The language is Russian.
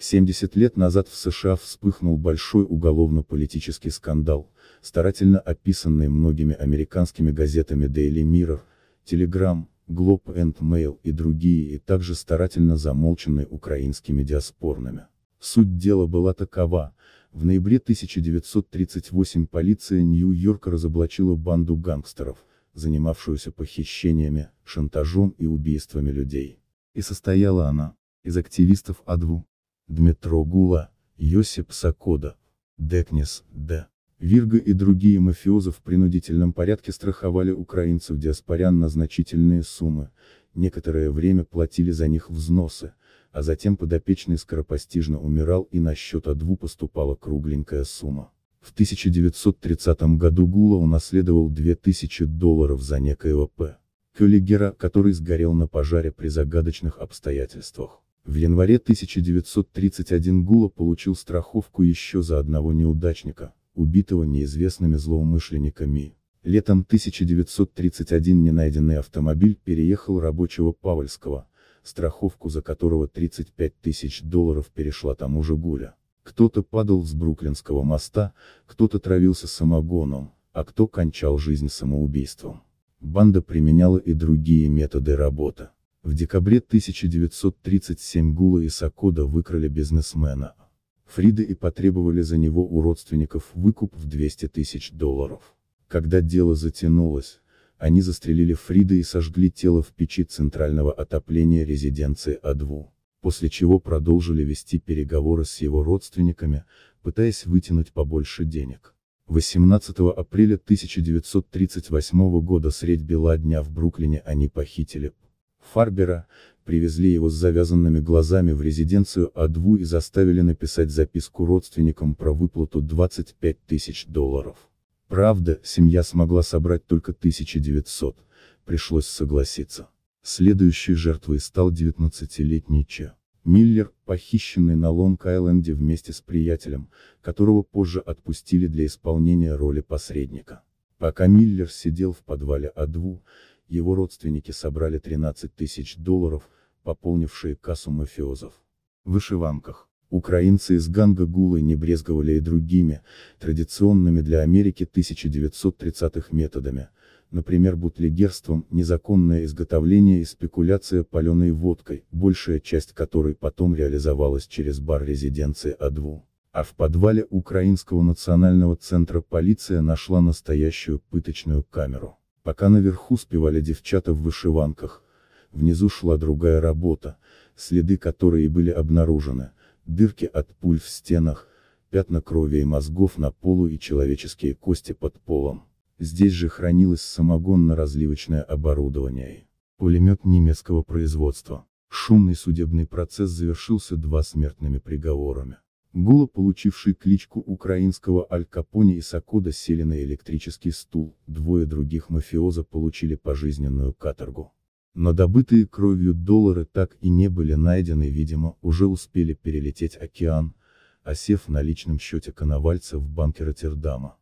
70 лет назад в США вспыхнул большой уголовно-политический скандал, старательно описанный многими американскими газетами Daily Mirror, Telegram, Globe and Mail и другие и также старательно замолченный украинскими диаспорными. Суть дела была такова, в ноябре 1938 полиция Нью-Йорка разоблачила банду гангстеров, занимавшуюся похищениями, шантажом и убийствами людей. И состояла она, из активистов АДВУ, Дмитро Гула, Йосип Сакода, Декнис, Д. Вирга и другие мафиозы в принудительном порядке страховали украинцев-диаспорян на значительные суммы, некоторое время платили за них взносы, а затем подопечный скоропостижно умирал и на счет АДВУ поступала кругленькая сумма. В 1930 году Гула унаследовал 2000 долларов за некоего П. Кюлигера, который сгорел на пожаре при загадочных обстоятельствах. В январе 1931 Гула получил страховку еще за одного неудачника, убитого неизвестными злоумышленниками. Летом 1931 ненайденный автомобиль переехал рабочего Павльского, страховку за которого 35 тысяч долларов перешла тому же Гуля. Кто-то падал с Бруклинского моста, кто-то травился самогоном, а кто кончал жизнь самоубийством. Банда применяла и другие методы работы. В декабре 1937 Гула и Сакода выкрали бизнесмена. Фрида и потребовали за него у родственников выкуп в 200 тысяч долларов. Когда дело затянулось, они застрелили Фрида и сожгли тело в печи центрального отопления резиденции Адву, после чего продолжили вести переговоры с его родственниками, пытаясь вытянуть побольше денег. 18 апреля 1938 года средь бела дня в Бруклине они похитили Фарбера, привезли его с завязанными глазами в резиденцию Адву и заставили написать записку родственникам про выплату 25 тысяч долларов. Правда, семья смогла собрать только 1900, пришлось согласиться. Следующей жертвой стал 19-летний Че. Миллер, похищенный на Лонг-Айленде вместе с приятелем, которого позже отпустили для исполнения роли посредника. Пока Миллер сидел в подвале Адву его родственники собрали 13 тысяч долларов, пополнившие кассу мафиозов. В вышиванках. Украинцы из ганга Гулы не брезговали и другими, традиционными для Америки 1930-х методами, например бутлегерством, незаконное изготовление и спекуляция паленой водкой, большая часть которой потом реализовалась через бар резиденции А2. А в подвале Украинского национального центра полиция нашла настоящую пыточную камеру. Пока наверху спевали девчата в вышиванках, внизу шла другая работа, следы которой были обнаружены, дырки от пуль в стенах, пятна крови и мозгов на полу и человеческие кости под полом. Здесь же хранилось самогонно-разливочное оборудование. и Пулемет немецкого производства. Шумный судебный процесс завершился два смертными приговорами. Гула, получивший кличку украинского Аль Капоне и Сакода, сели на электрический стул, двое других мафиоза получили пожизненную каторгу. Но добытые кровью доллары так и не были найдены, видимо, уже успели перелететь океан, осев на личном счете коновальца в банке Роттердама.